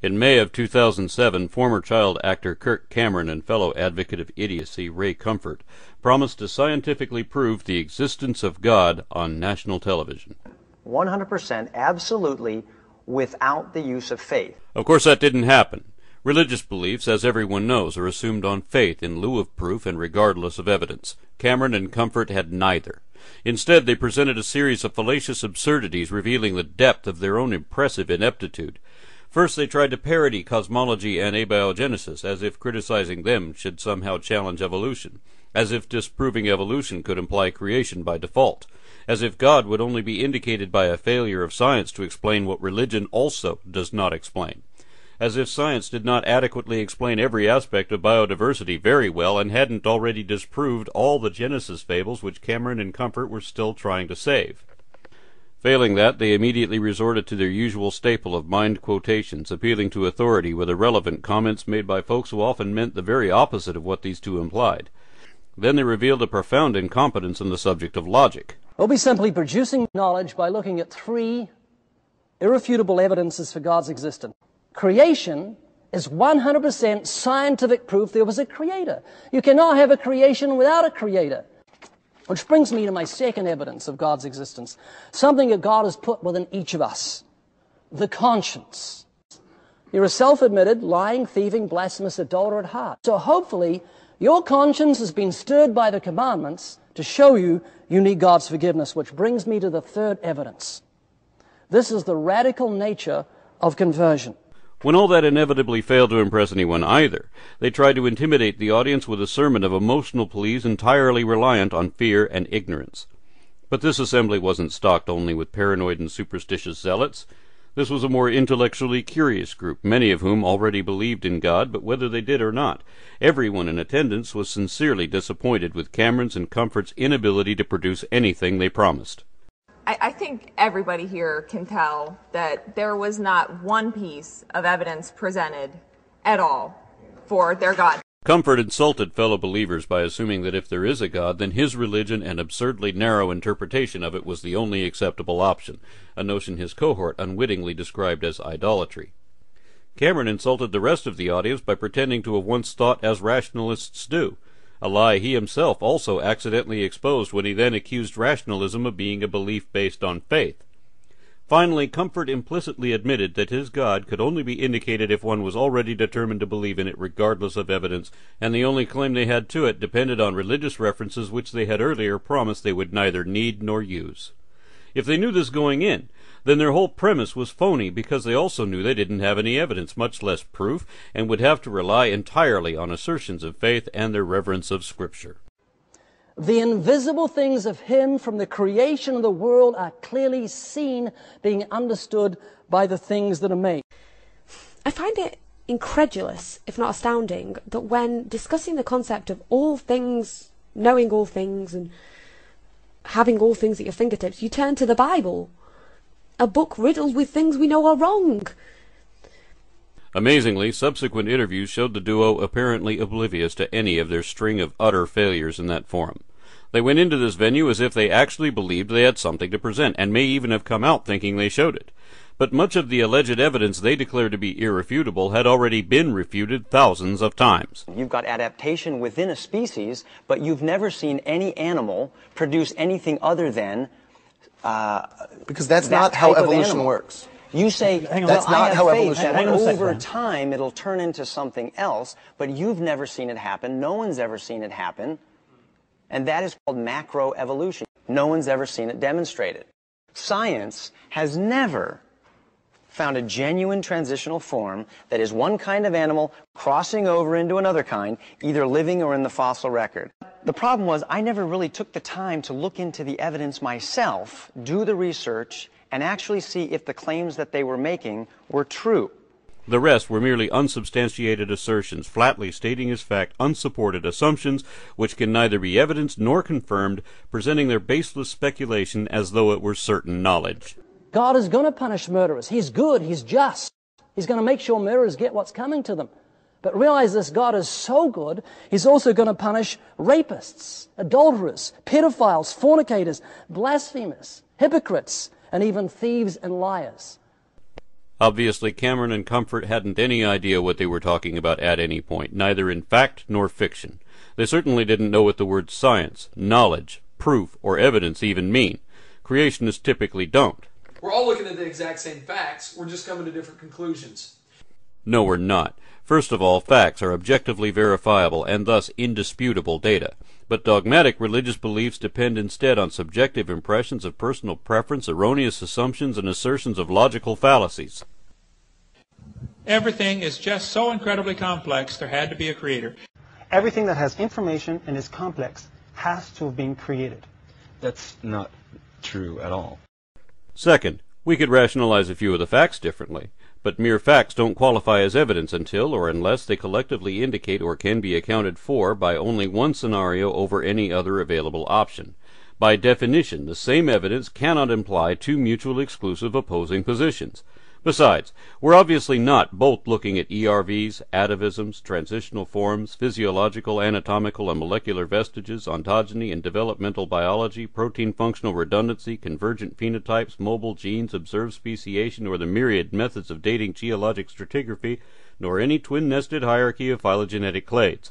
In May of 2007, former child actor Kirk Cameron and fellow advocate of idiocy Ray Comfort promised to scientifically prove the existence of God on national television. 100% absolutely without the use of faith. Of course, that didn't happen. Religious beliefs, as everyone knows, are assumed on faith in lieu of proof and regardless of evidence. Cameron and Comfort had neither. Instead, they presented a series of fallacious absurdities revealing the depth of their own impressive ineptitude First, they tried to parody cosmology and abiogenesis, as if criticizing them should somehow challenge evolution, as if disproving evolution could imply creation by default, as if God would only be indicated by a failure of science to explain what religion also does not explain as if science did not adequately explain every aspect of biodiversity very well and hadn't already disproved all the Genesis fables which Cameron and Comfort were still trying to save. Failing that, they immediately resorted to their usual staple of mind quotations, appealing to authority with irrelevant comments made by folks who often meant the very opposite of what these two implied. Then they revealed a profound incompetence in the subject of logic. We'll be simply producing knowledge by looking at three irrefutable evidences for God's existence. Creation is 100% scientific proof there was a creator. You cannot have a creation without a creator. Which brings me to my second evidence of God's existence, something that God has put within each of us, the conscience. You're a self-admitted, lying, thieving, blasphemous adulterer at heart. So hopefully, your conscience has been stirred by the commandments to show you you need God's forgiveness, which brings me to the third evidence. This is the radical nature of conversion. When all that inevitably failed to impress anyone either, they tried to intimidate the audience with a sermon of emotional pleas entirely reliant on fear and ignorance. But this assembly wasn't stocked only with paranoid and superstitious zealots. This was a more intellectually curious group, many of whom already believed in God, but whether they did or not, everyone in attendance was sincerely disappointed with Cameron's and Comfort's inability to produce anything they promised. I, think everybody here can tell that there was not one piece of evidence presented at all for their God. Comfort insulted fellow believers by assuming that if there is a God, then his religion and absurdly narrow interpretation of it was the only acceptable option, a notion his cohort unwittingly described as idolatry. Cameron insulted the rest of the audience by pretending to have once thought as rationalists do, a lie he himself also accidentally exposed when he then accused rationalism of being a belief based on faith. Finally, Comfort implicitly admitted that his God could only be indicated if one was already determined to believe in it regardless of evidence, and the only claim they had to it depended on religious references which they had earlier promised they would neither need nor use. If they knew this going in, then their whole premise was phony because they also knew they didn't have any evidence, much less proof, and would have to rely entirely on assertions of faith and their reverence of Scripture. The invisible things of Him from the creation of the world are clearly seen, being understood by the things that are made. I find it incredulous, if not astounding, that when discussing the concept of all things, knowing all things, and having all things at your fingertips, you turn to the Bible a book riddled with things we know are wrong. Amazingly, subsequent interviews showed the duo apparently oblivious to any of their string of utter failures in that forum. They went into this venue as if they actually believed they had something to present, and may even have come out thinking they showed it. But much of the alleged evidence they declared to be irrefutable had already been refuted thousands of times. You've got adaptation within a species, but you've never seen any animal produce anything other than uh, because that's that not how evolution works. You say on, that's well, not how evolution works. over time, it'll turn into something else, but you've never seen it happen. No one's ever seen it happen. And that is called macroevolution. No one's ever seen it demonstrated. Science has never found a genuine transitional form that is one kind of animal crossing over into another kind, either living or in the fossil record the problem was I never really took the time to look into the evidence myself, do the research, and actually see if the claims that they were making were true. The rest were merely unsubstantiated assertions, flatly stating as fact unsupported assumptions which can neither be evidenced nor confirmed, presenting their baseless speculation as though it were certain knowledge. God is going to punish murderers. He's good. He's just. He's going to make sure murderers get what's coming to them. But realize this God is so good, He's also going to punish rapists, adulterers, pedophiles, fornicators, blasphemers, hypocrites, and even thieves and liars. Obviously, Cameron and Comfort hadn't any idea what they were talking about at any point, neither in fact nor fiction. They certainly didn't know what the words science, knowledge, proof, or evidence even mean. Creationists typically don't. We're all looking at the exact same facts, we're just coming to different conclusions. No, we're not. First of all, facts are objectively verifiable and thus indisputable data. But dogmatic religious beliefs depend instead on subjective impressions of personal preference, erroneous assumptions, and assertions of logical fallacies. Everything is just so incredibly complex, there had to be a creator. Everything that has information and is complex has to have been created. That's not true at all. Second, we could rationalize a few of the facts differently but mere facts don't qualify as evidence until or unless they collectively indicate or can be accounted for by only one scenario over any other available option. By definition, the same evidence cannot imply two mutually exclusive opposing positions. Besides, we're obviously not both looking at ERVs, atavisms, transitional forms, physiological, anatomical, and molecular vestiges, ontogeny and developmental biology, protein functional redundancy, convergent phenotypes, mobile genes, observed speciation, or the myriad methods of dating geologic stratigraphy, nor any twin-nested hierarchy of phylogenetic clades.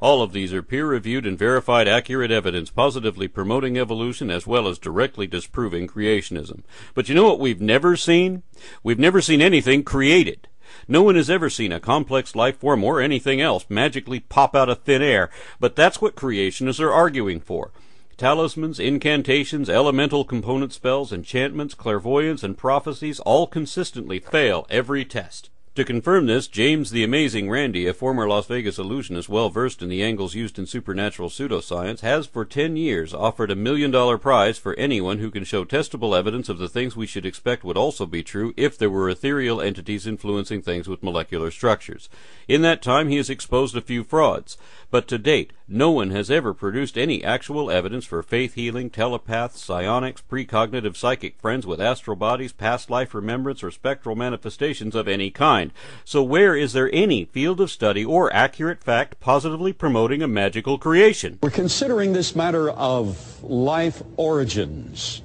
All of these are peer-reviewed and verified accurate evidence positively promoting evolution as well as directly disproving creationism. But you know what we've never seen? We've never seen anything created. No one has ever seen a complex life form or anything else magically pop out of thin air, but that's what creationists are arguing for. Talismans, incantations, elemental component spells, enchantments, clairvoyance, and prophecies all consistently fail every test. To confirm this, James the Amazing Randy, a former Las Vegas illusionist well versed in the angles used in supernatural pseudoscience, has for 10 years offered a million dollar prize for anyone who can show testable evidence of the things we should expect would also be true if there were ethereal entities influencing things with molecular structures. In that time, he has exposed a few frauds, but to date, no one has ever produced any actual evidence for faith healing, telepaths, psionics, precognitive psychic friends with astral bodies, past life remembrance, or spectral manifestations of any kind mind. So where is there any field of study or accurate fact positively promoting a magical creation? We're considering this matter of life origins.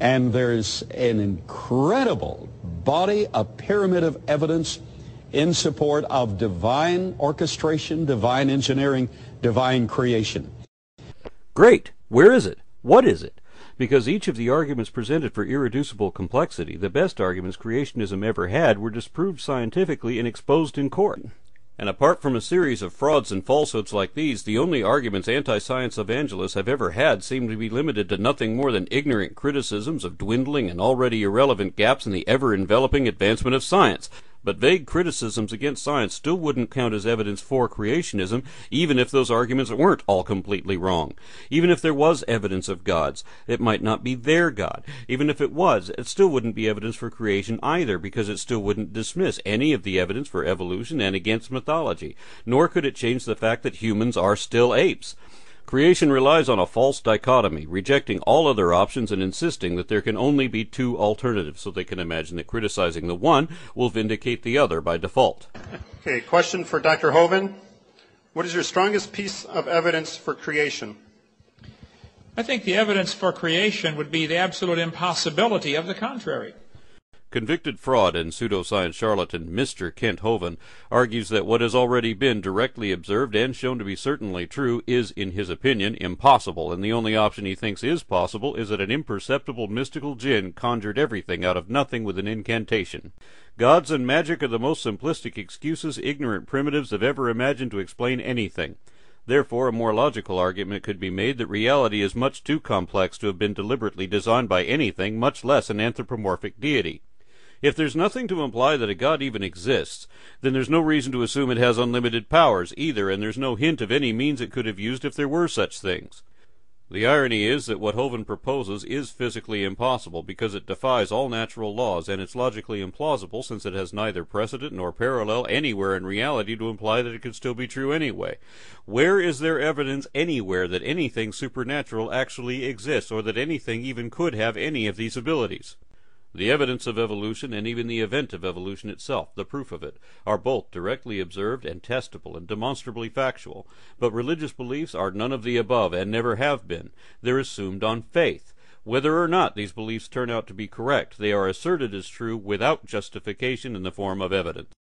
And there's an incredible body, a pyramid of evidence in support of divine orchestration, divine engineering, divine creation. Great. Where is it? What is it? Because each of the arguments presented for irreducible complexity, the best arguments creationism ever had, were disproved scientifically and exposed in court. And apart from a series of frauds and falsehoods like these, the only arguments anti science evangelists have ever had seem to be limited to nothing more than ignorant criticisms of dwindling and already irrelevant gaps in the ever enveloping advancement of science. But vague criticisms against science still wouldn't count as evidence for creationism, even if those arguments weren't all completely wrong. Even if there was evidence of gods, it might not be their god. Even if it was, it still wouldn't be evidence for creation either, because it still wouldn't dismiss any of the evidence for evolution and against mythology. Nor could it change the fact that humans are still apes. Creation relies on a false dichotomy, rejecting all other options and insisting that there can only be two alternatives, so they can imagine that criticizing the one will vindicate the other by default. Okay, question for Dr. Hoven. What is your strongest piece of evidence for creation? I think the evidence for creation would be the absolute impossibility of the contrary. Convicted fraud and pseudoscience charlatan Mr. Kent Hovind argues that what has already been directly observed and shown to be certainly true is, in his opinion, impossible, and the only option he thinks is possible is that an imperceptible mystical jinn conjured everything out of nothing with an incantation. Gods and magic are the most simplistic excuses ignorant primitives have ever imagined to explain anything. Therefore, a more logical argument could be made that reality is much too complex to have been deliberately designed by anything, much less an anthropomorphic deity. If there's nothing to imply that a God even exists, then there's no reason to assume it has unlimited powers either, and there's no hint of any means it could have used if there were such things. The irony is that what Hoven proposes is physically impossible because it defies all natural laws, and it's logically implausible since it has neither precedent nor parallel anywhere in reality to imply that it could still be true anyway. Where is there evidence anywhere that anything supernatural actually exists, or that anything even could have any of these abilities? The evidence of evolution and even the event of evolution itself, the proof of it, are both directly observed and testable and demonstrably factual. But religious beliefs are none of the above and never have been. They're assumed on faith. Whether or not these beliefs turn out to be correct, they are asserted as true without justification in the form of evidence.